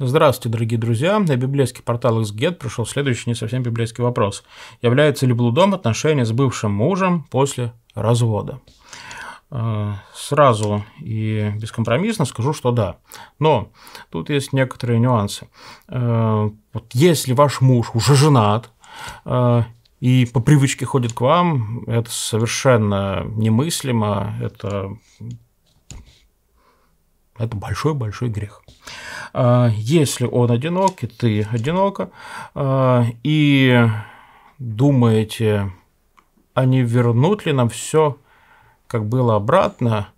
Здравствуйте, дорогие друзья. На библейский портал XGET пришел следующий не совсем библейский вопрос. Является ли блудом отношения с бывшим мужем после развода? Э, сразу и бескомпромиссно скажу, что да. Но тут есть некоторые нюансы. Э, вот если ваш муж уже женат, э, и по привычке ходит к вам, это совершенно немыслимо, это, это большой-большой грех. А, если он одинок, и ты одинока, а, и думаете, а вернут ли нам все, как было обратно,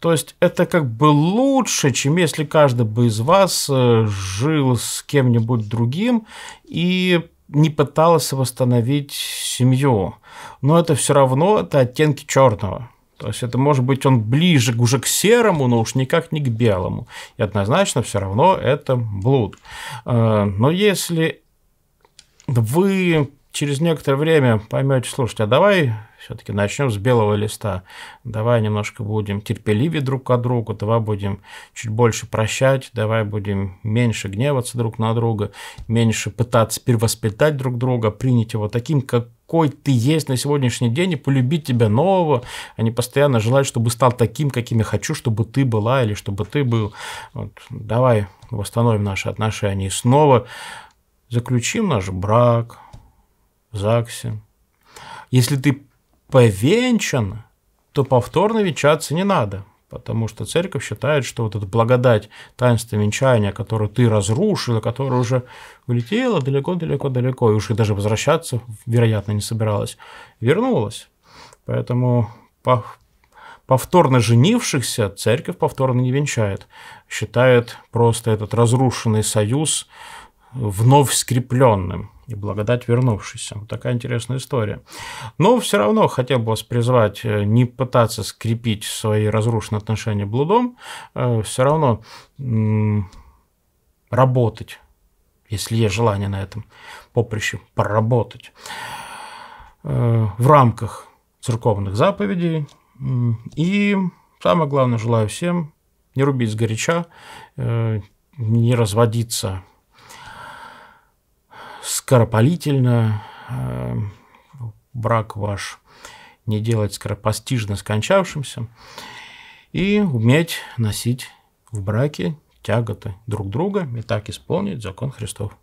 то есть это как бы лучше, чем если каждый бы из вас э, жил с кем-нибудь другим и не пытался восстановить семью. Но это все равно это оттенки черного. То есть это может быть он ближе уже к серому, но уж никак не к белому. И однозначно все равно это блуд. Э, но если вы через некоторое время поймете, слушайте, а давай все-таки начнем с белого листа. Давай немножко будем терпеливее друг к другу, давай будем чуть больше прощать, давай будем меньше гневаться друг на друга, меньше пытаться перевоспитать друг друга, принять его таким, какой ты есть на сегодняшний день и полюбить тебя нового, а не постоянно желать, чтобы стал таким, каким я хочу, чтобы ты была или чтобы ты был. Вот, давай восстановим наши отношения и снова заключим наш брак, в ЗАГСе. Если ты повенчан, то повторно венчаться не надо, потому что церковь считает, что вот эта благодать таинства венчания, которую ты разрушила, которая уже улетела далеко-далеко-далеко, и уж и даже возвращаться, вероятно, не собиралась, вернулась. Поэтому повторно женившихся церковь повторно не венчает, считает просто этот разрушенный союз вновь скрепленным – и благодать вернувшийся. Вот такая интересная история. Но все равно хотел бы вас призвать э, не пытаться скрепить свои разрушенные отношения блудом, э, все равно работать, если есть желание на этом поприще, поработать э, в рамках церковных заповедей. И самое главное, желаю всем не рубить с горяча, не разводиться скоропалительно э, брак ваш не делать скоропостижно скончавшимся и уметь носить в браке тяготы друг друга и так исполнить закон Христов.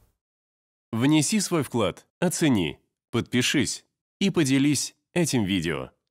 Внеси свой вклад, оцени, подпишись и поделись этим видео.